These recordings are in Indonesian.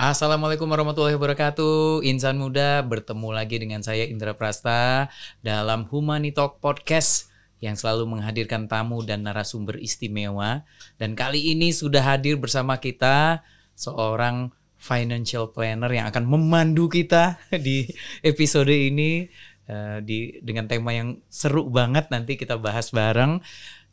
Assalamualaikum warahmatullahi wabarakatuh. Insan muda bertemu lagi dengan saya Indra Prasta dalam Humani Talk Podcast yang selalu menghadirkan tamu dan narasumber istimewa. Dan kali ini sudah hadir bersama kita seorang financial planner yang akan memandu kita di episode ini Eh, di dengan tema yang seru banget nanti kita bahas bareng.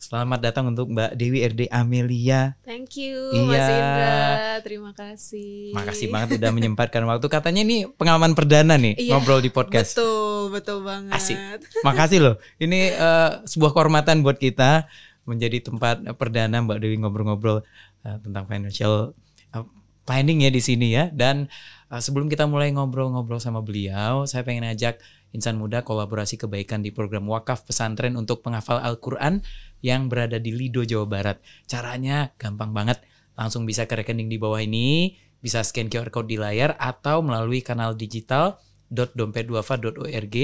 Selamat datang untuk Mbak Dewi RD Amelia. Thank you, iya. Mas Indra. Terima kasih. Makasih banget udah menyempatkan waktu. Katanya ini pengalaman perdana nih iya, ngobrol di podcast. Betul, betul banget. Asik. Makasih loh. Ini uh, sebuah kehormatan buat kita menjadi tempat perdana Mbak Dewi ngobrol-ngobrol uh, tentang financial uh, planning ya di sini ya. Dan uh, sebelum kita mulai ngobrol-ngobrol sama beliau, saya pengen ajak Insan Muda Kolaborasi Kebaikan di program Wakaf Pesantren untuk Penghafal Al-Quran yang berada di Lido, Jawa Barat. Caranya gampang banget. Langsung bisa ke rekening di bawah ini, bisa scan QR Code di layar atau melalui kanal digital .dompetduafa.org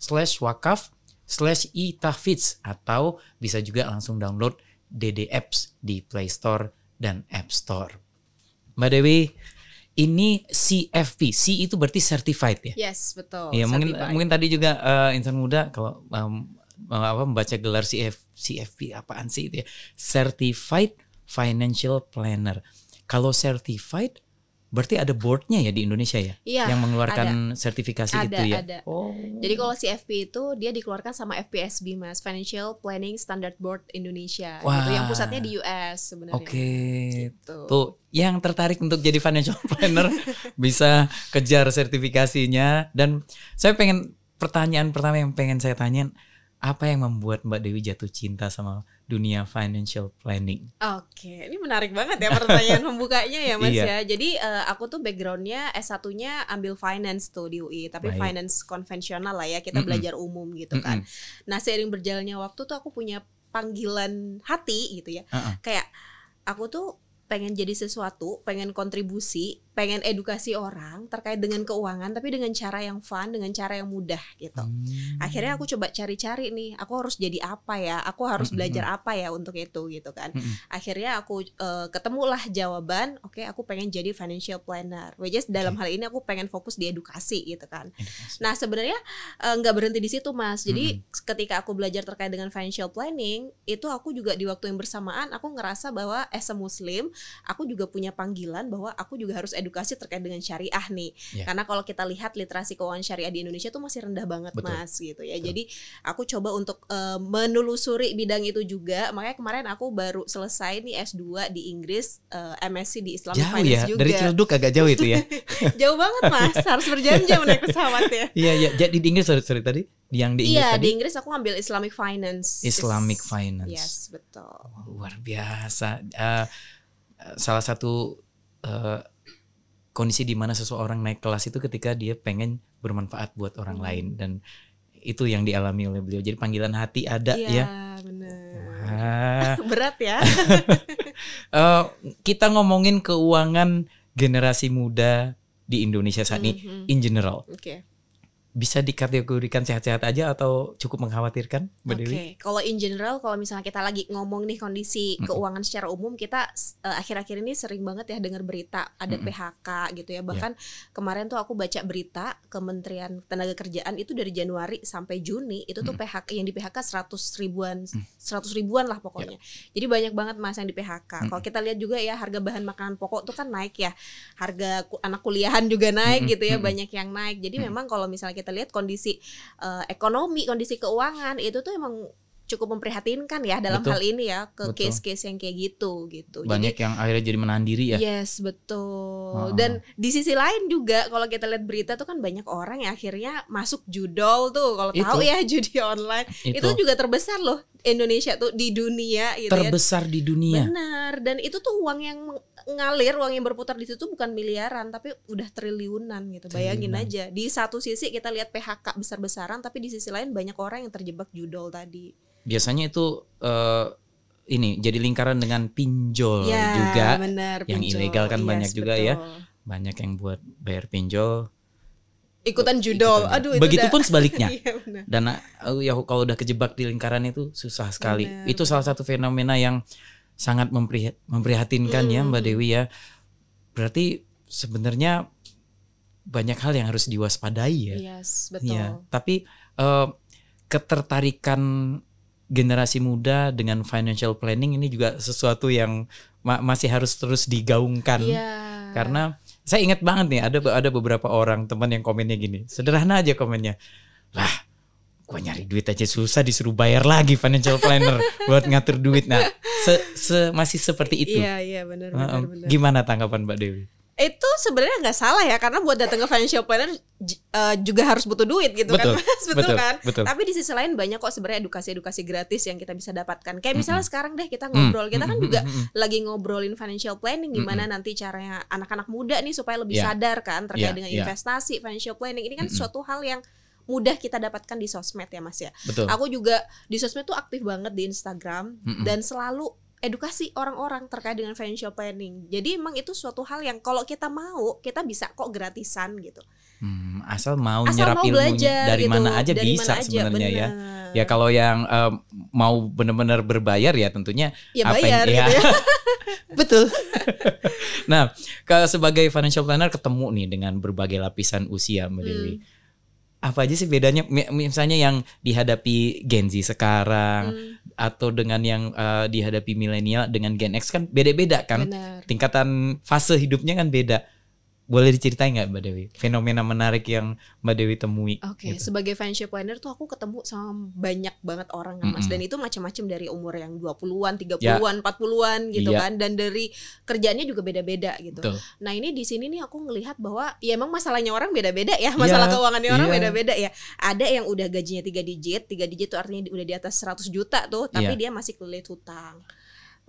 slash wakaf slash itahfiz atau bisa juga langsung download DD Apps di Play Store dan App Store. Mbak Dewi, ini CFP. C itu berarti certified ya. Yes, betul. Iya, mungkin mungkin tadi juga uh, insan muda kalau um, apa membaca gelar CF, CFP apaan sih itu ya? Certified Financial Planner. Kalau certified Berarti ada boardnya ya di Indonesia ya, ya yang mengeluarkan ada, sertifikasi ada, itu ya. Ada. Oh. Jadi kalau si itu dia dikeluarkan sama FPSB mas, Financial Planning Standard Board Indonesia, Wah. gitu yang pusatnya di US sebenarnya. Oke. Okay. Gitu. Tuh, yang tertarik untuk jadi financial planner bisa kejar sertifikasinya. Dan saya pengen pertanyaan pertama yang pengen saya tanyain, apa yang membuat Mbak Dewi jatuh cinta sama dunia financial planning. Oke, ini menarik banget ya pertanyaan pembukanya ya Mas iya. ya. Jadi uh, aku tuh backgroundnya S1-nya ambil finance tuh di UI, tapi Baik. finance konvensional lah ya kita mm -mm. belajar umum gitu mm -mm. kan. Nah seiring berjalannya waktu tuh aku punya panggilan hati gitu ya, uh -uh. kayak aku tuh pengen jadi sesuatu, pengen kontribusi pengen edukasi orang terkait dengan keuangan tapi dengan cara yang fun dengan cara yang mudah gitu hmm. akhirnya aku coba cari-cari nih aku harus jadi apa ya aku harus hmm, hmm, belajar hmm. apa ya untuk itu gitu kan akhirnya aku uh, ketemulah jawaban oke okay, aku pengen jadi financial planner which is dalam okay. hal ini aku pengen fokus di edukasi gitu kan edukasi. nah sebenarnya eh, nggak uh, berhenti di situ mas jadi hmm. ketika aku belajar terkait dengan financial planning itu aku juga di waktu yang bersamaan aku ngerasa bahwa as a muslim aku juga punya panggilan bahwa aku juga harus edukasi terkait dengan syariah nih. Yeah. Karena kalau kita lihat literasi keuangan syariah di Indonesia tuh masih rendah banget Betul. Mas gitu ya. Betul. Jadi aku coba untuk uh, menelusuri bidang itu juga. Makanya kemarin aku baru selesai nih S2 di Inggris uh, eh, MSc di Islam jauh Finance ya? juga. Dari Ciledug agak jauh itu ya. jauh banget Mas, harus berjam-jam naik pesawat ya. Iya iya, jadi di Inggris sorry, sorry tadi yang di Inggris Iya, di Inggris aku ambil Islamic Finance. Islamic Finance. Yes, betul. luar biasa. Uh, salah satu uh, kondisi di mana seseorang naik kelas itu ketika dia pengen bermanfaat buat orang hmm. lain dan itu yang dialami oleh beliau. Jadi panggilan hati ada iya, ya. ya. benar. Berat ya. uh, kita ngomongin keuangan generasi muda di Indonesia saat ini mm -hmm. in general. Okay bisa dikategorikan sehat-sehat aja atau cukup mengkhawatirkan, Mbak okay. Oke, kalau in general, kalau misalnya kita lagi ngomong nih kondisi mm -mm. keuangan secara umum, kita eh, akhir-akhir uh, ini sering banget ya dengar berita ada mm -hmm. PHK gitu ya. Iya. Bahkan yeah. kemarin tuh aku baca berita Kementerian Tenaga Kerjaan itu dari Januari sampai Juni itu tuh mm -hmm. PHK yang di PHK seratus ribuan, mm. 100 ribuan lah pokoknya. Yeah. Jadi banyak banget mas yang di PHK. Mm -hmm. Kalau kita lihat juga ya harga bahan makanan pokok tuh kan naik ya, harga anak kuliahan juga naik mm -hmm. gitu ya, mm -hmm. banyak yang naik. Jadi mm -hmm. memang kalau misalnya kita lihat kondisi uh, ekonomi, kondisi keuangan itu tuh emang cukup memprihatinkan ya dalam betul. hal ini ya ke case-case yang kayak gitu gitu. Banyak jadi, yang akhirnya jadi menahan diri ya. Yes, betul. Oh. Dan di sisi lain juga kalau kita lihat berita tuh kan banyak orang yang akhirnya masuk judol tuh kalau tahu ya judi online. Itu. itu juga terbesar loh Indonesia tuh di dunia gitu ya. Terbesar ya. di dunia. Benar. Dan itu tuh uang yang ngalir uang yang berputar di situ bukan miliaran tapi udah triliunan gitu bayangin aja di satu sisi kita lihat PHK besar-besaran tapi di sisi lain banyak orang yang terjebak judol tadi biasanya itu uh, ini jadi lingkaran dengan pinjol ya, juga bener, yang pinjol. ilegal kan yes, iya, banyak juga ya banyak yang buat bayar pinjol ikutan judol. Ikutan Aduh, begitupun sebaliknya. iya, Dan uh, ya kalau udah kejebak di lingkaran itu susah sekali. bener. Itu salah satu fenomena yang sangat memprihatinkan hmm. ya Mbak hmm. Dewi ya. Berarti sebenarnya banyak hal yang harus diwaspadai ya. Yes, iya, betul. Ya, tapi uh, ketertarikan generasi muda dengan financial planning ini juga sesuatu yang ma masih harus terus digaungkan. Yeah. Karena saya ingat banget nih ada ada beberapa orang teman yang komennya gini. Sederhana aja komennya. Lah, gue nyari duit aja susah disuruh bayar lagi financial planner buat ngatur duit nah se, se masih seperti itu iya iya benar uh, gimana tanggapan mbak Dewi itu sebenarnya nggak salah ya karena buat datang ke financial planner uh, juga harus butuh duit gitu kan, betul, kan mas betul, betul kan betul. tapi di sisi lain banyak kok sebenarnya edukasi-edukasi gratis yang kita bisa dapatkan kayak misalnya mm -hmm. sekarang deh kita mm, ngobrol mm -hmm. kita kan mm, juga mm -hmm. lagi ngobrolin financial planning gimana mm -hmm. nanti caranya anak-anak muda nih supaya lebih yeah. sadar kan terkait yeah, dengan yeah. investasi financial planning ini kan mm -hmm. suatu hal yang mudah kita dapatkan di sosmed ya Mas ya. Betul. Aku juga di sosmed tuh aktif banget di Instagram mm -mm. dan selalu edukasi orang-orang terkait dengan financial planning. Jadi emang itu suatu hal yang kalau kita mau, kita bisa kok gratisan gitu. Hmm, asal mau asal nyerap mau ilmunya belajar, dari gitu, mana aja dari bisa sebenarnya ya. Ya kalau yang um, mau benar-benar berbayar ya tentunya ya, apa bayar, yang gitu ya. Betul. nah, ke, sebagai financial planner ketemu nih dengan berbagai lapisan usia Mbak hmm. Dewi apa aja sih bedanya misalnya yang dihadapi Gen Z sekarang hmm. atau dengan yang uh, dihadapi milenial dengan Gen X kan beda-beda kan Benar. tingkatan fase hidupnya kan beda boleh diceritain nggak Mbak Dewi fenomena menarik yang Mbak Dewi temui? Oke, okay, gitu. sebagai financial planner tuh aku ketemu sama banyak banget orang kan Mas mm -hmm. dan itu macam-macam dari umur yang 20-an, 30-an, yeah. 40-an gitu yeah. kan dan dari kerjanya juga beda-beda gitu. Betul. Nah, ini di sini nih aku ngelihat bahwa ya emang masalahnya orang beda-beda ya, iya. masalah yeah. keuangannya orang iya. beda-beda yeah. ya. Ada yang udah gajinya tiga digit, tiga digit tuh artinya udah di atas 100 juta tuh, tapi yeah. dia masih kelilit hutang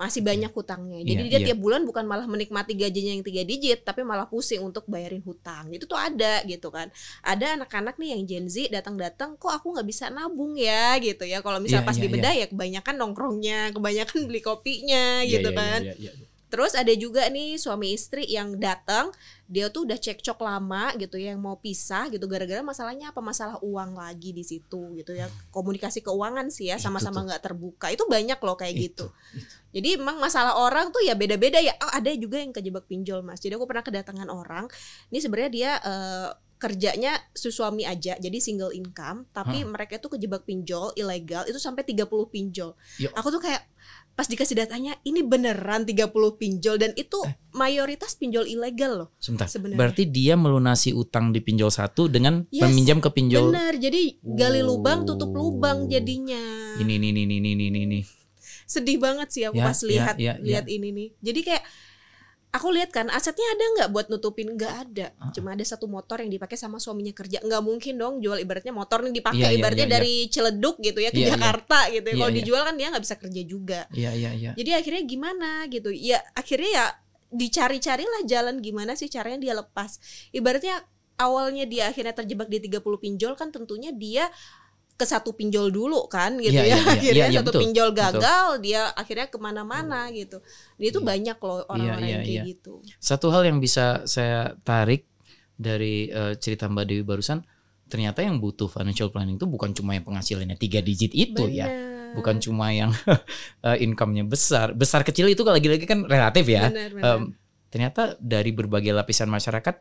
masih iya. banyak hutangnya. Iya, Jadi yeah, dia yeah. tiap bulan bukan malah menikmati gajinya yang tiga digit, tapi malah pusing untuk bayarin hutang. Itu tuh ada gitu kan. Ada anak-anak nih yang Gen Z datang-datang, kok aku nggak bisa nabung ya gitu ya. Kalau misalnya yeah, pas yeah, iya. beda yeah. ya kebanyakan nongkrongnya, kebanyakan beli kopinya gitu kan. Terus ada juga nih suami istri yang datang, dia tuh udah cekcok lama gitu ya, yang mau pisah gitu gara-gara masalahnya apa? Masalah uang lagi di situ gitu ya. Komunikasi keuangan sih ya sama-sama nggak -sama terbuka. Itu banyak loh kayak itu, gitu. Itu. Jadi emang masalah orang tuh ya beda-beda ya. Oh, ada juga yang kejebak pinjol, Mas. Jadi aku pernah kedatangan orang, ini sebenarnya dia uh, kerjanya suami aja jadi single income tapi huh? mereka itu kejebak pinjol ilegal itu sampai 30 pinjol. Yo. Aku tuh kayak pas dikasih datanya ini beneran 30 pinjol dan itu eh. mayoritas pinjol ilegal loh. Sebentar. Sebenarnya. Berarti dia melunasi utang di pinjol satu dengan yes, meminjam ke pinjol. benar Jadi gali oh. lubang tutup lubang jadinya. Ini ini ini ini ini ini. Sedih banget sih aku ya, pas ya, lihat ya, ya. lihat ini nih. Jadi kayak aku lihat kan asetnya ada nggak buat nutupin nggak ada uh. cuma ada satu motor yang dipakai sama suaminya kerja nggak mungkin dong jual ibaratnya motor nih dipakai yeah, iya, ibaratnya yeah, yeah, dari celeduk gitu ya ke iya, iya. Jakarta gitu ya kalau dijual kan dia nggak bisa kerja juga iya iya iya jadi akhirnya gimana gitu ya akhirnya ya dicari-carilah jalan gimana sih caranya dia lepas ibaratnya awalnya dia akhirnya terjebak di 30 pinjol kan tentunya dia ke satu pinjol dulu kan gitu yeah, ya. Yeah, iya. akhirnya yeah, yeah, satu betul, pinjol gagal, betul. dia akhirnya kemana-mana hmm. gitu. Dia itu yeah. Iya. banyak loh orang-orang yeah, yeah, iya, kayak yeah. gitu. Satu hal yang bisa saya tarik dari uh, cerita Mbak Dewi barusan, ternyata yang butuh financial planning itu bukan cuma yang penghasilannya tiga digit itu banyak. ya. Bukan cuma yang eh, income-nya besar, besar kecil itu lagi-lagi kan relatif ya. benar, benar. Um, ternyata dari berbagai lapisan masyarakat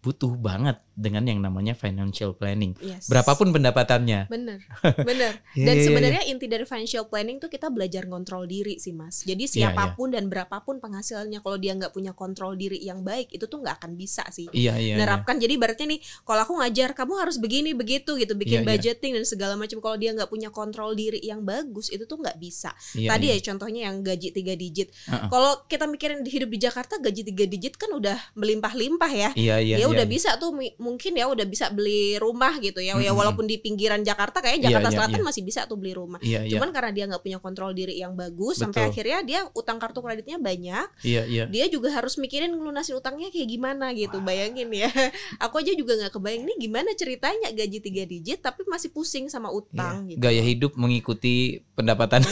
butuh banget dengan yang namanya financial planning. Yes. Berapapun pendapatannya. Bener, bener. Iya, dan yeah, iya, sebenarnya yeah. inti dari financial planning tuh kita belajar kontrol diri sih mas. Jadi iya, siapapun yeah, yeah. dan berapapun penghasilannya, kalau dia nggak punya kontrol diri yang baik, itu tuh nggak akan bisa sih. Iya yeah, iya. Yeah, Nerapkan. Yeah. Jadi berarti nih, kalau aku ngajar kamu harus begini begitu gitu, bikin yeah, budgeting yeah. dan segala macam. Kalau dia nggak punya kontrol diri yang bagus, itu tuh nggak bisa. Yeah, Tadi yeah. ya contohnya yang gaji tiga digit. Uh -uh. Kalau kita mikirin di hidup di Jakarta, gaji tiga digit kan udah melimpah-limpah ya. Iya yeah, iya. Yeah, yeah, udah iya. bisa tuh mungkin ya udah bisa beli rumah gitu ya. Mm -hmm. Ya walaupun di pinggiran Jakarta kayak iya, Jakarta yeah, Selatan yeah. masih bisa tuh beli rumah. Yeah, iya. Cuman yeah. karena dia nggak punya kontrol diri yang bagus Betul. sampai akhirnya dia utang kartu kreditnya banyak. Yeah, yeah. Dia juga harus mikirin ngelunasin utangnya kayak gimana gitu. Wow. Bayangin ya. Aku aja juga nggak kebayang ini gimana ceritanya gaji tiga digit tapi masih pusing sama utang yeah. gitu. Gaya hidup mengikuti pendapatan.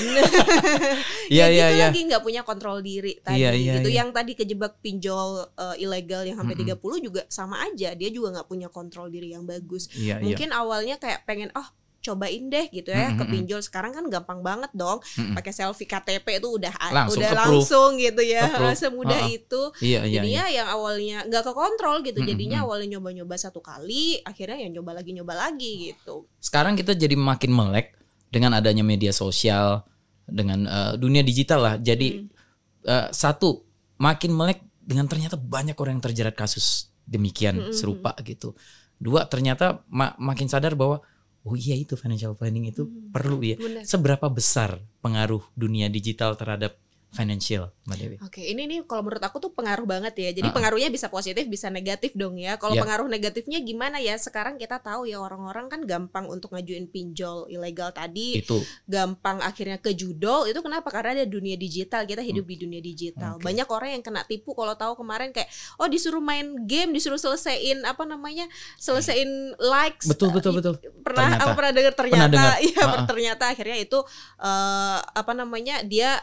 ya iya gitu iya. Lagi nggak punya kontrol diri tadi yeah, yeah, gitu. Yeah. Yang tadi kejebak pinjol uh, ilegal yang sampai mm -hmm. 30 juga sama sama aja dia juga nggak punya kontrol diri yang bagus iya, iya. mungkin iya. awalnya kayak pengen oh cobain deh gitu ya mm-hmm. ke pinjol sekarang kan gampang banget dong mm-hmm. pakai selfie KTP itu udah langsung udah langsung gitu ya semudah uh-huh. itu iya, iya, jadinya iya. yang awalnya nggak ke kontrol gitu mm-hmm. jadinya awalnya nyoba-nyoba satu kali akhirnya ya nyoba lagi nyoba lagi gitu sekarang kita jadi makin melek dengan adanya media sosial dengan uh, dunia digital lah jadi mm. uh, satu makin melek dengan ternyata banyak orang yang terjerat kasus demikian mm -hmm. serupa gitu. Dua ternyata ma makin sadar bahwa oh iya itu financial planning itu hmm. perlu ya. Bener. Seberapa besar pengaruh dunia digital terhadap financial, Mbak Dewi. Oke, ini nih kalau menurut aku tuh pengaruh banget ya. Jadi uh -uh. pengaruhnya bisa positif, bisa negatif dong ya. Kalau yeah. pengaruh negatifnya gimana ya? Sekarang kita tahu ya orang-orang kan gampang untuk ngajuin pinjol ilegal tadi. Itu. Gampang akhirnya ke judo. Itu kenapa? Karena ada dunia digital. Kita hidup hmm. di dunia digital. Okay. Banyak orang yang kena tipu kalau tahu kemarin kayak oh disuruh main game, disuruh selesaiin apa namanya? Selesaiin likes. Betul, betul, eh, betul. Pernah ternyata. aku pernah dengar ternyata iya, ternyata akhirnya itu uh, apa namanya? dia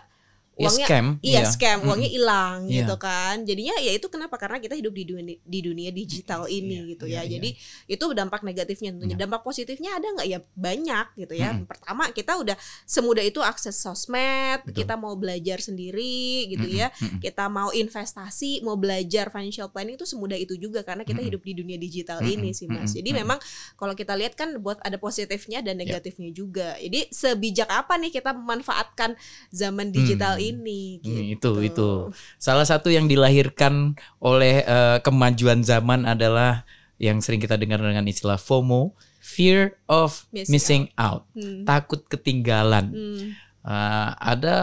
Ya, uangnya ya scam, iya yeah. scam, uangnya hilang mm. gitu kan. Jadinya ya itu kenapa? Karena kita hidup di dunia di dunia digital ini yeah, gitu iya, ya. Yeah. Jadi itu dampak negatifnya tentunya. Iya. Dampak positifnya ada nggak ya? Banyak gitu ya. Mm. Pertama kita udah semudah itu akses sosmed, Betul. kita mau belajar sendiri gitu mm. ya. Mm. Kita mau investasi, mau belajar financial planning itu semudah itu juga karena kita mm. hidup di dunia digital mm. ini sih Mas. Jadi mm. memang kalau kita lihat kan buat ada positifnya dan ya. negatifnya yeah. juga. Jadi sebijak apa nih kita memanfaatkan zaman digital mm ini. Gitu. Hmm, itu gitu. itu. Salah satu yang dilahirkan oleh uh, kemajuan zaman adalah yang sering kita dengar dengan istilah FOMO, fear of missing, missing out, out. Hmm. takut ketinggalan. Hmm. Uh, ada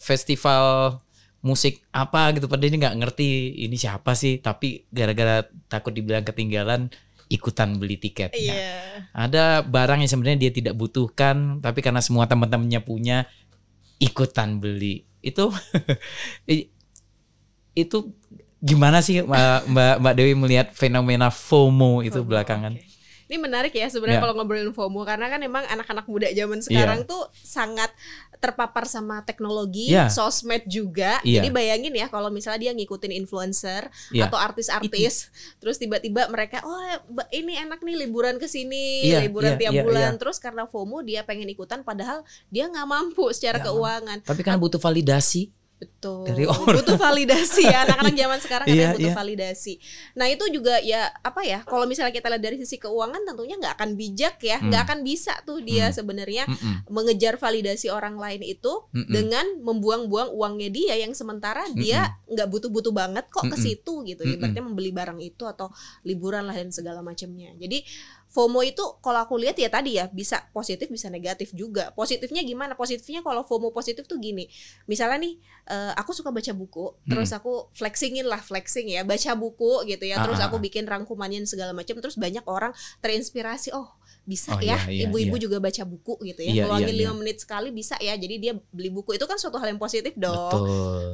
festival musik apa gitu padahal ini nggak ngerti ini siapa sih tapi gara-gara takut dibilang ketinggalan ikutan beli tiketnya. Yeah. Ada barang yang sebenarnya dia tidak butuhkan, tapi karena semua teman-temannya punya, ikutan beli itu itu gimana sih Mbak Mbak Dewi melihat fenomena FOMO itu FOMO, belakangan? Okay. Ini menarik ya sebenarnya yeah. kalau ngobrolin FOMO karena kan emang anak-anak muda zaman iya. sekarang yeah. tuh sangat terpapar sama teknologi, yeah. sosmed juga. Yeah. Jadi bayangin ya kalau misalnya dia ngikutin influencer yeah. atau artis-artis, terus tiba-tiba mereka oh ini enak nih liburan ke sini, yeah, liburan yeah, tiap yeah, bulan. Yeah. Terus karena FOMO dia pengen ikutan padahal dia nggak mampu secara keuangan. Tapi kan butuh validasi Betul. Dari orang. Butuh validasi ya anak-anak zaman sekarang yeah, butuh yeah. validasi. Nah, itu juga ya apa ya? Kalau misalnya kita lihat dari sisi keuangan tentunya nggak akan bijak ya, hmm. nggak mm. akan bisa tuh dia mm. sebenarnya mm mengejar validasi orang lain itu dengan membuang-buang uangnya dia yang sementara dia nggak butuh-butuh banget kok ke situ gitu. Ibaratnya membeli barang itu atau liburan lah dan segala macamnya. Jadi FOMO itu kalau aku lihat ya tadi ya bisa positif bisa negatif juga. Positifnya gimana? Positifnya kalau FOMO positif tuh gini. Misalnya nih uh, aku suka baca buku, hmm. terus aku flexingin lah flexing ya, baca buku gitu ya. Terus ah. aku bikin rangkumannya segala macam terus banyak orang terinspirasi, oh bisa oh, ya iya, iya, ibu-ibu iya, iya, juga baca buku gitu ya iya, iya, iya. menit sekali bisa ya jadi dia beli buku itu kan suatu hal yang positif dong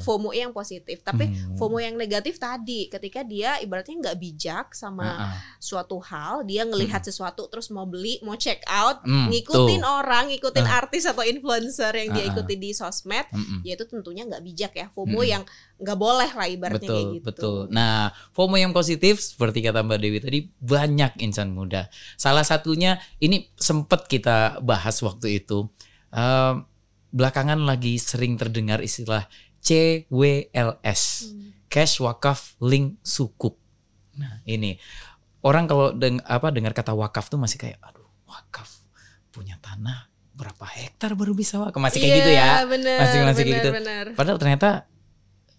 FOMO yang positif tapi hmm. FOMO yang negatif tadi ketika dia ibaratnya nggak bijak sama uh -uh. suatu hal dia ngelihat hmm. sesuatu terus mau beli mau check out hmm, ngikutin tuh. orang ngikutin uh. artis atau influencer yang uh -uh. dia ikuti di sosmed uh -uh. ya itu tentunya nggak bijak ya FOMO hmm. yang nggak boleh lah ibaratnya betul, kayak gitu. Betul. Nah, FOMO yang positif seperti kata Mbak Dewi tadi banyak insan muda. Salah satunya ini sempat kita bahas waktu itu. Uh, belakangan lagi sering terdengar istilah CWLS, hmm. cash wakaf link sukuk. Nah, ini orang kalau deng apa dengar kata wakaf tuh masih kayak aduh, wakaf punya tanah berapa hektar baru bisa wakaf. Masih kayak yeah, gitu ya. Iya, bener, masih masih bener, gitu. Bener. Padahal ternyata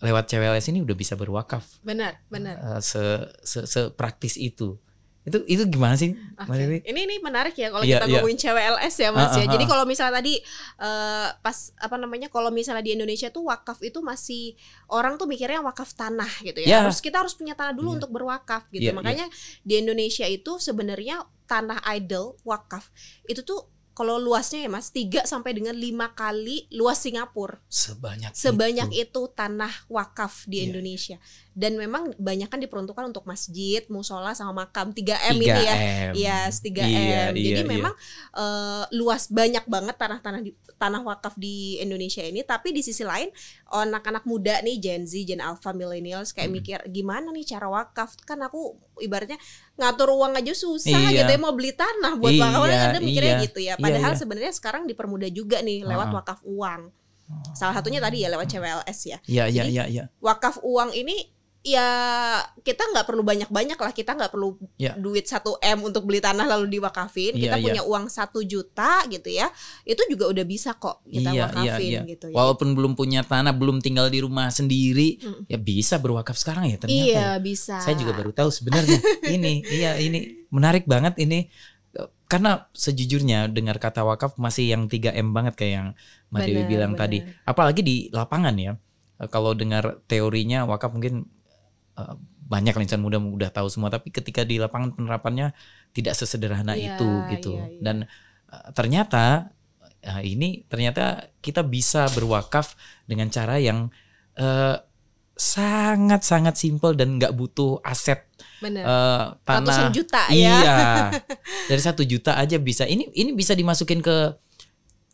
lewat CWLS ini udah bisa berwakaf. Benar, benar. Uh, se, se, se praktis itu itu itu gimana sih okay. ini? ini ini menarik ya kalau yeah, kita yeah. ngomongin s ya Mas uh, uh, ya. Jadi kalau misalnya tadi uh, pas apa namanya kalau misalnya di Indonesia tuh wakaf itu masih orang tuh mikirnya wakaf tanah gitu ya. Yeah. Harus kita harus punya tanah dulu yeah. untuk berwakaf gitu. Yeah, iya. Makanya yeah. di Indonesia itu sebenarnya tanah idol wakaf itu tuh kalau luasnya ya Mas tiga sampai dengan lima kali luas Singapura. Sebanyak Sebanyak itu, itu tanah wakaf di yeah. Iya. Indonesia dan memang banyak kan diperuntukkan untuk masjid, musola sama makam 3M, ini gitu ya. Yes, tiga iya, m Iya, Jadi iya, memang iya. Uh, luas banyak banget tanah-tanah tanah wakaf di Indonesia ini, tapi di sisi lain anak-anak muda nih Gen Z, Gen Alpha, millennials kayak hmm. mikir gimana nih cara wakaf? Kan aku ibaratnya ngatur uang aja susah iya. gitu ya mau beli tanah buat iya, wakaf ada iya. mikirnya iya, gitu ya. Iya, Padahal iya, iya. sebenarnya sekarang dipermudah juga nih lewat wakaf uang. Oh. Salah satunya tadi ya lewat CWLS ya. Iya iya iya iya. Wakaf uang ini ya kita nggak perlu banyak-banyak lah kita nggak perlu yeah. duit 1 m untuk beli tanah lalu diwakafin iya, kita yeah. punya iya. uang satu juta gitu ya itu juga udah bisa kok kita yeah, iya, wakafin yeah, yeah. gitu ya. walaupun belum punya tanah belum tinggal di rumah sendiri hmm. ya bisa berwakaf sekarang ya ternyata iya ya. bisa saya juga baru tahu sebenarnya ini iya ini menarik banget ini karena sejujurnya dengar kata wakaf masih yang 3 m banget kayak yang Mbak Dewi bilang bener. tadi apalagi di lapangan ya kalau dengar teorinya wakaf mungkin Eh, banyak insan muda udah tahu semua tapi ketika di lapangan penerapannya tidak sesederhana yeah, itu gitu yeah, yeah. dan uh, ternyata uh, ini ternyata kita bisa berwakaf dengan cara yang uh, sangat sangat simpel dan nggak butuh aset Bener. Uh, tanah juta iya. ya iya dari satu juta aja bisa ini ini bisa dimasukin ke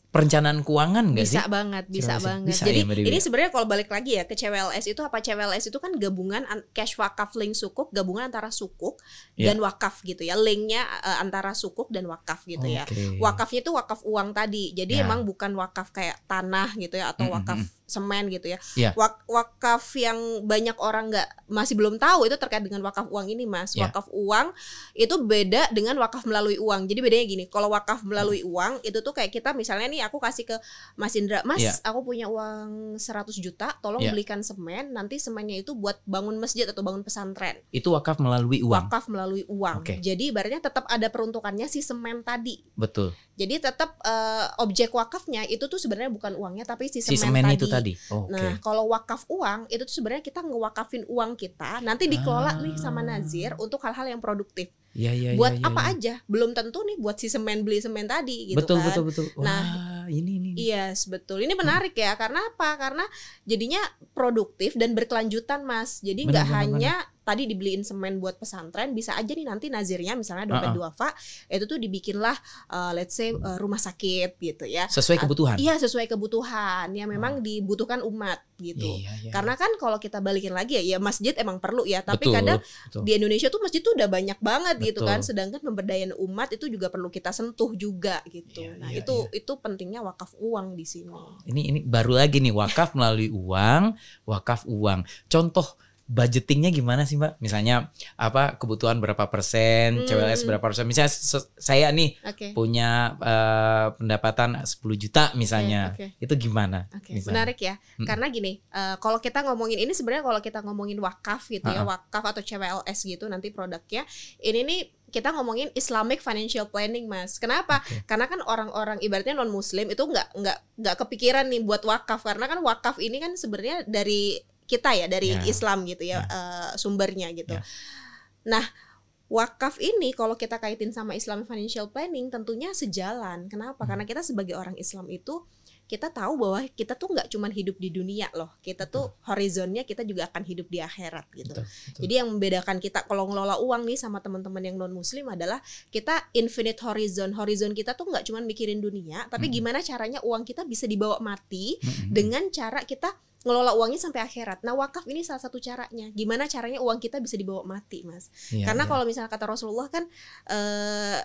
perencanaan keuangan gak bisa sih? Bisa banget, bisa banget. Bisa Jadi ya, ini sebenarnya kalau balik lagi ya ke CWLS itu apa CWLS itu kan gabungan cash wakaf link sukuk, gabungan antara sukuk yeah. dan wakaf gitu ya. Linknya uh, antara sukuk dan wakaf gitu okay. ya. Wakafnya itu wakaf uang tadi. Jadi yeah. emang bukan wakaf kayak tanah gitu ya atau wakaf mm -hmm semen gitu ya. Yeah. Wak wakaf yang banyak orang nggak masih belum tahu itu terkait dengan wakaf uang ini, Mas. Yeah. Wakaf uang itu beda dengan wakaf melalui uang. Jadi bedanya gini, kalau wakaf melalui uang itu tuh kayak kita misalnya nih aku kasih ke Mas Indra, "Mas, yeah. aku punya uang 100 juta, tolong yeah. belikan semen, nanti semennya itu buat bangun masjid atau bangun pesantren." Itu wakaf melalui uang. Wakaf melalui uang. Okay. Jadi ibaratnya tetap ada peruntukannya si semen tadi. Betul. Jadi tetap uh, objek wakafnya itu tuh sebenarnya bukan uangnya tapi si semen, si semen tadi. itu tadi tadi. okay. Nah, kalau wakaf uang itu tuh sebenarnya kita ngewakafin uang kita nanti dikelola ah. nih sama ah. nazir untuk hal-hal yang produktif. Ya, ya, buat ya, ya, apa ya. aja belum tentu nih buat si semen beli semen tadi gitu betul, kan betul betul betul nah ini ini iya yes, betul ini hmm. menarik hmm. ya karena apa karena jadinya produktif dan berkelanjutan mas jadi nggak hanya tadi dibeliin semen buat pesantren bisa aja nih nanti nazirnya misalnya dompet uh -uh. duafa itu tuh dibikinlah uh, let's say uh, rumah sakit gitu ya sesuai kebutuhan iya sesuai kebutuhan ya memang uh. dibutuhkan umat gitu iya, iya, iya. karena kan kalau kita balikin lagi ya, ya, masjid emang perlu ya tapi betul, kadang betul. di Indonesia tuh masjid tuh udah banyak banget betul. gitu kan sedangkan pemberdayaan umat itu juga perlu kita sentuh juga gitu iya, nah iya, itu iya. itu pentingnya wakaf uang di sini ini ini baru lagi nih wakaf melalui uang wakaf uang contoh budgetingnya gimana sih mbak? Misalnya apa kebutuhan berapa persen, hmm. CWLS berapa persen? Misalnya saya nih okay. punya uh, pendapatan 10 juta misalnya, okay, okay. itu gimana? Okay. Misalnya. Menarik ya, hmm. karena gini, uh, kalau kita ngomongin ini sebenarnya kalau kita ngomongin wakaf gitu uh -huh. ya, wakaf atau CWLS gitu nanti produknya, ini nih kita ngomongin Islamic financial planning mas kenapa okay. karena kan orang-orang ibaratnya non muslim itu nggak nggak nggak kepikiran nih buat wakaf karena kan wakaf ini kan sebenarnya dari kita ya dari yeah. Islam gitu ya yeah. Ya. uh, sumbernya gitu. Yeah. Nah, wakaf ini kalau kita kaitin sama Islam Financial Planning tentunya sejalan. Kenapa? Hmm. Karena kita sebagai orang Islam itu kita tahu bahwa kita tuh nggak cuma hidup di dunia loh kita tuh betul. horizonnya kita juga akan hidup di akhirat gitu betul, betul. jadi yang membedakan kita kalau ngelola uang nih sama teman-teman yang non muslim adalah kita infinite horizon horizon kita tuh nggak cuma mikirin dunia tapi hmm. gimana caranya uang kita bisa dibawa mati hmm. dengan cara kita ngelola uangnya sampai akhirat. Nah, wakaf ini salah satu caranya. Gimana caranya uang kita bisa dibawa mati, Mas? Ya, Karena ya. kalau misalnya kata Rasulullah kan eh,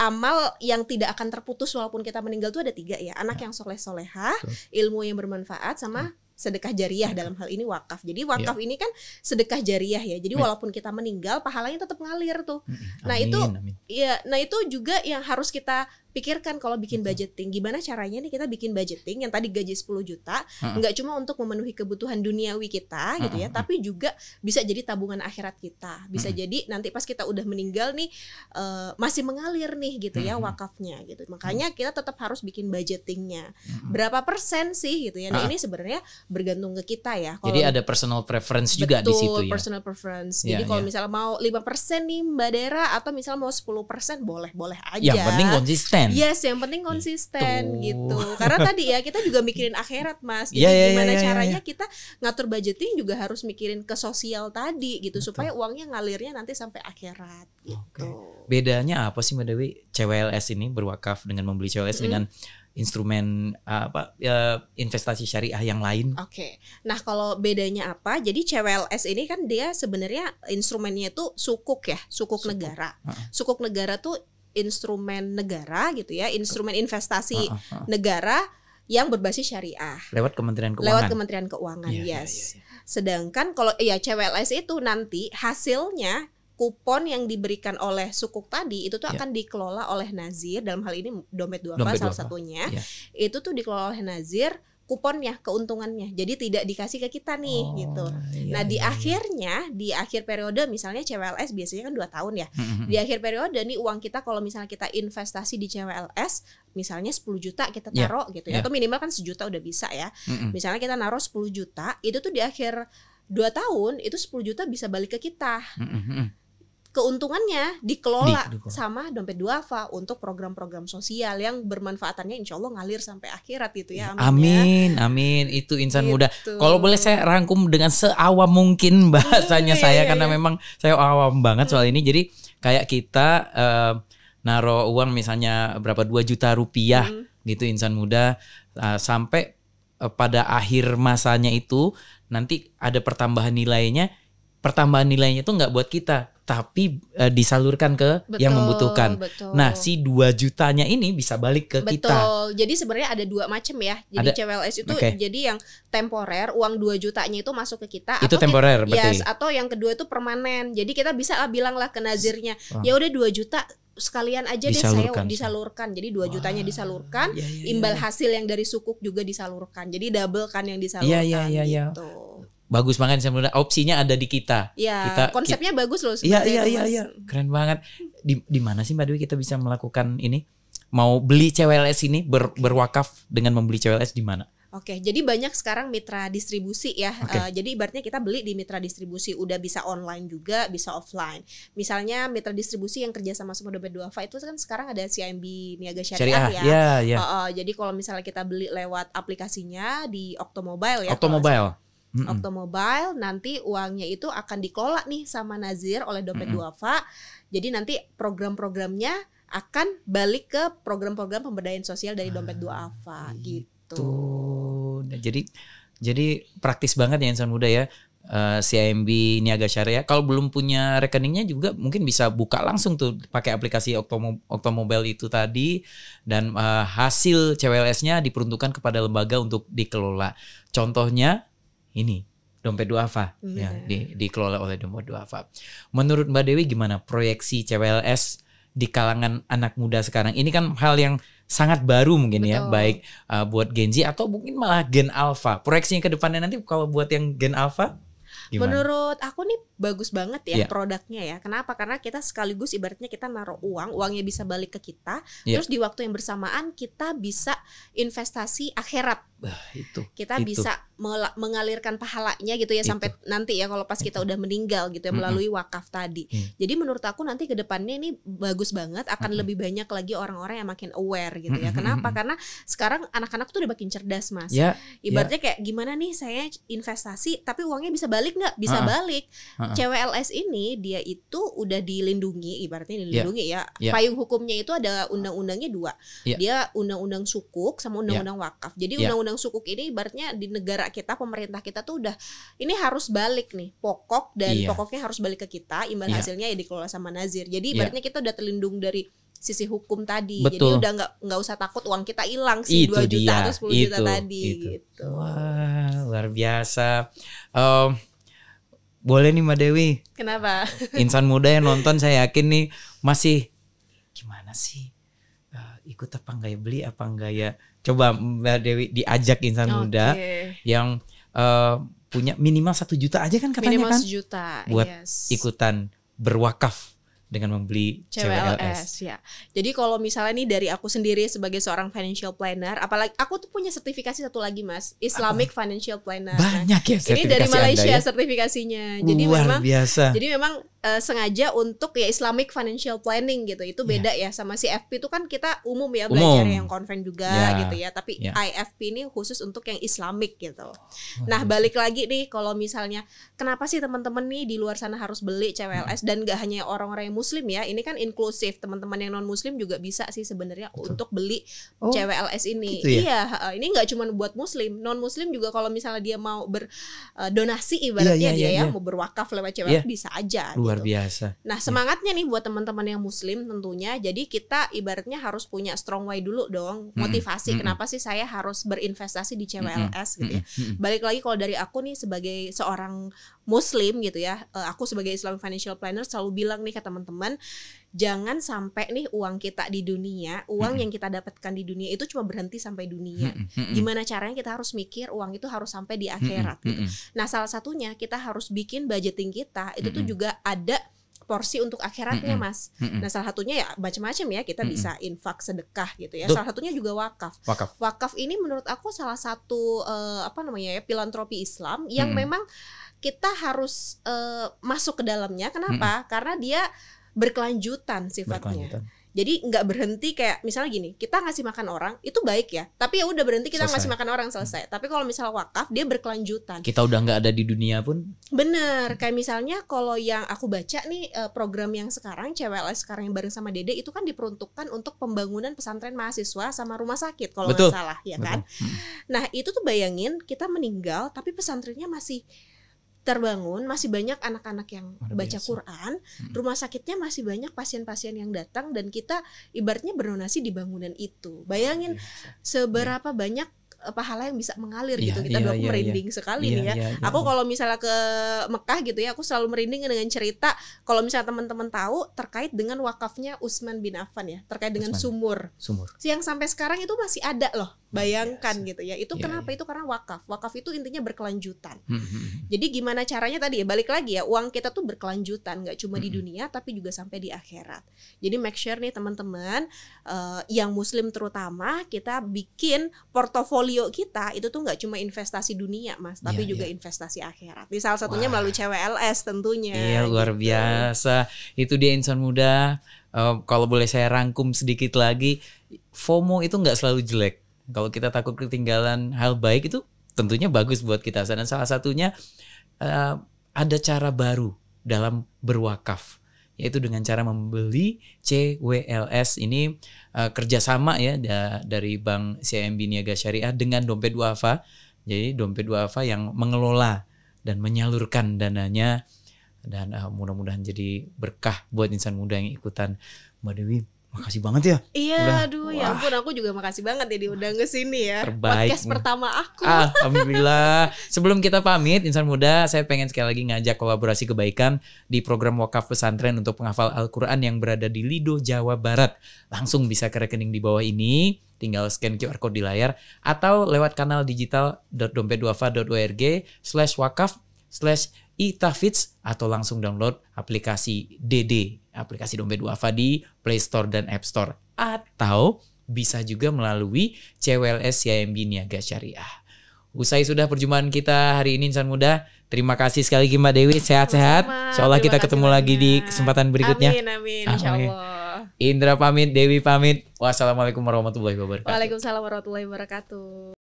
amal yang tidak akan terputus walaupun kita meninggal itu ada tiga ya anak yang soleh solehah ilmu yang bermanfaat sama hmm. sedekah jariah dalam hal ini wakaf jadi wakaf iya. ini kan sedekah jariah ya jadi iya. walaupun kita meninggal pahalanya tetap ngalir tuh hmm, hmm. nah itu ya nah itu juga yang harus kita pikirkan kalau bikin budgeting gimana caranya nih kita bikin budgeting yang tadi gaji 10 juta uh-uh. cuma untuk memenuhi kebutuhan duniawi kita uh-uh. gitu ya tapi juga bisa jadi tabungan akhirat kita bisa uh-uh. jadi nanti pas kita udah meninggal nih uh, masih mengalir nih gitu ya wakafnya gitu makanya kita tetap harus bikin budgetingnya berapa persen sih gitu ya nah ah. ini sebenarnya bergantung ke kita ya kalo jadi ada personal preference betul, juga di situ ya personal preference jadi ya, kalau yeah. misalnya mau persen nih Mbak Dera atau misalnya mau 10% boleh boleh aja yang penting konsisten konsisten. Yes, yang penting konsisten gitu. gitu. Karena tadi ya kita juga mikirin akhirat, Mas. Jadi yeah, yeah, gimana yeah, yeah, caranya yeah. kita ngatur budgeting juga harus mikirin ke sosial tadi gitu Betul. supaya uangnya ngalirnya nanti sampai akhirat gitu. Okay. Bedanya apa sih Mbak Dewi CWLS ini berwakaf dengan membeli CWLS mm dengan instrumen ah, apa ya, investasi syariah yang lain. Oke. Okay. Nah, kalau bedanya apa? Jadi CWLS ini kan dia sebenarnya instrumennya itu sukuk ya, sukuk, sukuk. negara. Uh -huh. Sukuk negara tuh instrumen negara gitu ya, instrumen investasi uh, uh, uh. negara yang berbasis syariah. Lewat Kementerian Keuangan. Lewat Kementerian Keuangan, yeah, iya, yes. Yeah, yeah, Sedangkan kalau ya CWLS itu nanti hasilnya kupon yang diberikan oleh sukuk tadi itu tuh yeah. akan dikelola oleh nazir dalam hal ini dompet dua pasal salah satunya. Yeah. Itu tuh dikelola oleh nazir kuponnya, keuntungannya. Jadi tidak dikasih ke kita nih oh, gitu. Iya, nah, iya, di iya. akhirnya di akhir periode misalnya CWLS biasanya kan 2 tahun ya. di akhir periode nih uang kita kalau misalnya kita investasi di CWLS misalnya 10 juta kita iya, taruh yeah, gitu ya. Yeah. Atau minimal kan sejuta udah bisa ya. Misalnya kita naruh 10 juta, itu tuh di akhir dua tahun itu 10 juta bisa balik ke kita keuntungannya dikelola di, sama dompet duafa untuk program-program sosial yang bermanfaatannya insya Allah ngalir sampai akhirat gitu ya. Amin, ya. amin, ya. amin. itu insan gitu. muda. Kalau boleh saya rangkum dengan seawam mungkin bahasanya iya, saya iya, karena iya. memang saya awam banget soal hmm. ini. Jadi kayak kita uh, naro uang misalnya berapa dua juta rupiah hmm. gitu insan muda uh, sampai uh, pada akhir masanya itu nanti ada pertambahan nilainya pertambahan nilainya itu nggak buat kita tapi uh, disalurkan ke betul, yang membutuhkan. Nah, betul. Nah, si 2 jutanya ini bisa balik ke betul. kita. Betul. Jadi sebenarnya ada dua macam ya. Jadi ada, CWLS itu okay. jadi yang temporer, uang 2 jutanya itu masuk ke kita Itu atau temporer kita, berarti. Yes, atau yang kedua itu permanen. Jadi kita bisa lah bilang lah ke nazirnya, oh. ya udah 2 juta sekalian aja disalurkan. deh saya disalurkan. Jadi dua jutanya disalurkan, ya, ya, imbal ya. hasil yang dari sukuk juga disalurkan. Jadi double kan yang iya, iya, disalurkan ya, ya, ya, gitu. Ya bagus banget sebenarnya opsinya ada di kita. Iya. Kita konsepnya kita, bagus loh. Iya iya iya iya. Keren banget. Di di mana sih Mbak Dewi kita bisa melakukan ini? Mau beli CWLS ini ber, berwakaf dengan membeli CWLS di mana? Oke, jadi banyak sekarang mitra distribusi ya. Okay. Uh, eh, jadi ibaratnya kita beli di mitra distribusi, udah bisa online juga, bisa offline. Misalnya mitra distribusi yang kerja sama sama dompet duafa itu kan sekarang ada CIMB Niaga Syariah, Syariah ya. Yeah, yeah. Uh, uh, jadi kalau misalnya kita beli lewat aplikasinya di Oktomobile ya. Oktomobile mm nanti uangnya itu akan dikelola nih sama Nazir oleh dompet mm hmm duafa. Jadi nanti program-programnya akan balik ke program-program pemberdayaan sosial dari dompet ah, duafa ah, gitu. Nah, jadi jadi praktis banget ya insan muda ya. Uh, eh, CIMB Niaga Syariah. Kalau belum punya rekeningnya juga mungkin bisa buka langsung tuh pakai aplikasi Oto itu tadi dan uh, hasil CWLS-nya diperuntukkan kepada lembaga untuk dikelola. Contohnya ini dompet duafa yang ya di, dikelola oleh dompet duafa. Menurut Mbak Dewi gimana proyeksi CWLS di kalangan anak muda sekarang? Ini kan hal yang sangat baru mungkin ya, Betul. ya baik uh, buat Gen Z atau mungkin malah Gen Alpha. Proyeksinya ke depannya nanti kalau buat yang Gen Alpha Gimana? Menurut aku nih bagus banget ya yeah. produknya ya. Kenapa? Karena kita sekaligus ibaratnya kita naruh uang, uangnya bisa balik ke kita. Yeah. Terus di waktu yang bersamaan kita bisa investasi akhirat itu. Kita itu. bisa mengalirkan pahalanya gitu ya itu. sampai nanti ya kalau pas kita udah meninggal gitu ya mm -hmm. melalui wakaf tadi. Mm. Jadi menurut aku nanti ke depannya ini bagus banget akan mm -hmm. lebih banyak lagi orang-orang yang makin aware gitu ya. Mm -hmm. Kenapa? Karena sekarang anak-anak tuh udah makin cerdas, Mas. Yeah. Ibaratnya yeah. kayak gimana nih saya investasi tapi uangnya bisa balik nggak? Bisa uh -uh. balik. Uh -uh. CWLS ini dia itu udah dilindungi ibaratnya ya. dilindungi yeah. ya. Yeah. Payung hukumnya itu ada undang-undangnya dua. Yeah. Dia undang-undang sukuk sama undang-undang yeah. wakaf. Jadi ya. undang-undang undang-undang sukuk ini ibaratnya di negara kita pemerintah kita tuh udah ini harus balik nih pokok dan iya. pokoknya harus balik ke kita imbal iya. hasilnya ya dikelola sama nazir. Jadi iya. ibaratnya iya. kita udah terlindung dari sisi hukum tadi. Betul. Jadi udah nggak nggak usah takut uang kita hilang sih dua juta dia. atau sepuluh juta tadi itu. gitu. Wah, luar biasa. Um, boleh nih Mbak Dewi. Kenapa? Insan muda yang nonton saya yakin nih masih gimana sih? Eh, ikut apa enggak ya beli apa enggak ya coba Mbak Dewi diajak insan okay. muda yang uh, punya minimal satu juta aja kan katanya minimal kan? 1 juta. Buat yes. ikutan berwakaf dengan membeli CWLS. CWLS ya. Jadi kalau misalnya nih dari aku sendiri sebagai seorang financial planner, apalagi aku tuh punya sertifikasi satu lagi Mas, Islamic Apa? Financial Planner. Nah, Banyak ya sertifikasi Ini dari Malaysia ya? sertifikasinya. Jadi Luar memang biasa. Jadi memang uh, sengaja untuk ya Islamic Financial Planning gitu. Itu iya. beda yeah. ya sama si FP itu kan kita umum ya belajar umum. yang konven juga yeah. gitu ya. Tapi yeah. IFP ini khusus untuk yang Islamic gitu. nah, iya balik lagi nih kalau misalnya kenapa sih teman-teman nih di luar sana harus beli CWLS hmm. dan gak hanya orang-orang yang muslim muslim ya ini kan inklusif teman-teman yang non muslim juga bisa sih sebenarnya untuk beli oh, CWLS ini gitu ya? iya ini nggak cuma buat muslim non muslim juga kalau misalnya dia mau berdonasi eh, iya, ibaratnya yeah, yeah, dia yeah, ya iya. mau berwakaf lewat CWLS iya. bisa aja luar gitu. biasa nah semangatnya nih buat teman-teman yang muslim tentunya jadi kita ibaratnya harus punya strong way dulu dong hmm. motivasi mm -hmm. kenapa sih saya harus berinvestasi di CWLS mm -hmm. hmm. gitu hmm, ya mm -hmm. balik lagi kalau dari aku nih sebagai seorang Muslim gitu ya. Eh, aku sebagai Islam Financial Planner selalu bilang nih ke teman-teman, jangan sampai nih uang kita di dunia, uang yang kita dapatkan di dunia itu cuma berhenti sampai dunia. Gimana caranya kita harus mikir uang itu harus sampai di akhirat. gitu. Nah, salah satunya kita harus bikin budgeting kita itu tuh juga ada porsi untuk akhiratnya mas. Nah salah satunya ya macam-macam ya kita bisa infak sedekah gitu ya. Salah satunya juga wakaf. Wakaf, wakaf ini menurut aku salah satu uh, apa namanya ya filantropi Islam yang memang kita harus uh, masuk ke dalamnya. Kenapa? Hmm. Karena dia berkelanjutan sifatnya. Berkelanjutan. Jadi nggak berhenti kayak misalnya gini, kita ngasih makan orang itu baik ya, tapi ya udah berhenti kita ngasih makan orang selesai. Hmm. Tapi kalau misalnya wakaf dia berkelanjutan. Kita udah nggak ada di dunia pun. Bener, mm. kayak misalnya kalau yang aku baca nih eh, program yang sekarang CWLS sekarang yang bareng sama Dede itu kan diperuntukkan untuk pembangunan pesantren mahasiswa sama rumah sakit kalau nggak salah ya Betul. kan. Hmm. Nah itu tuh bayangin kita meninggal tapi pesantrennya masih terbangun masih banyak anak-anak yang baca Quran, hmm. rumah sakitnya masih banyak pasien-pasien yang datang dan kita ibaratnya berdonasi di bangunan itu. Bayangin seberapa ya. banyak eh, pahala yang bisa mengalir ya, gitu. Kita ya, ya, merinding ya. sekali ya, nih ya. ya, ya. Aku kalau misalnya ke Mekah gitu ya, aku selalu merinding dengan cerita kalau misalnya teman-teman tahu terkait dengan wakafnya Usman bin Affan ya, terkait dengan sumur. Sumur. Yang sampai sekarang itu masih ada loh bayangkan yes. gitu ya. Itu yeah, kenapa? Yeah. Itu karena wakaf. Wakaf itu intinya berkelanjutan. Hmm, hmm, hmm. Jadi gimana caranya tadi ya balik lagi ya uang kita tuh berkelanjutan nggak cuma di dunia tapi juga sampai di akhirat. Jadi make sure nih teman-teman uh, yang muslim terutama kita bikin portofolio kita itu tuh nggak cuma investasi dunia mas tapi yeah, juga yeah. investasi akhirat. Di salah satunya Wah. melalui CWLS tentunya. Iya gitu. luar gitu. biasa. Itu dia insan muda. Uh, kalau boleh saya rangkum sedikit lagi, FOMO itu nggak selalu jelek kalau kita takut ketinggalan hal baik itu tentunya bagus buat kita. Dan salah satunya uh, ada cara baru dalam berwakaf yaitu dengan cara membeli CWLS ini uh, kerjasama ya da dari Bank CIMB Niaga Syariah dengan Dompet Duafa. Jadi Dompet Duafa yang mengelola dan menyalurkan dananya dan uh, mudah-mudahan jadi berkah buat insan muda yang ikutan. Mbak Dewi, makasih banget ya. Iya, Udah, aduh, ya wah. ya ampun aku juga makasih banget ya diundang ke sini ya. Terbaik. Podcast pertama aku. alhamdulillah. Sebelum kita pamit, insan muda, saya pengen sekali lagi ngajak kolaborasi kebaikan di program wakaf pesantren untuk penghafal Al-Qur'an yang berada di Lido Jawa Barat. Langsung bisa ke rekening di bawah ini tinggal scan QR code di layar atau lewat kanal digital.dompetduafa.org slash wakaf slash iTafits atau langsung download aplikasi DD, aplikasi dompet duafa di Play Store dan App Store. Atau bisa juga melalui CWLS CIMB Niaga Syariah. Usai sudah perjumpaan kita hari ini Insan Muda. Terima kasih sekali lagi Mbak Dewi, sehat-sehat. Insya kita ketemu banyak. lagi di kesempatan berikutnya. Amin, amin, insya Allah. Indra pamit, Dewi pamit. Wassalamualaikum warahmatullahi wabarakatuh. Waalaikumsalam warahmatullahi wabarakatuh.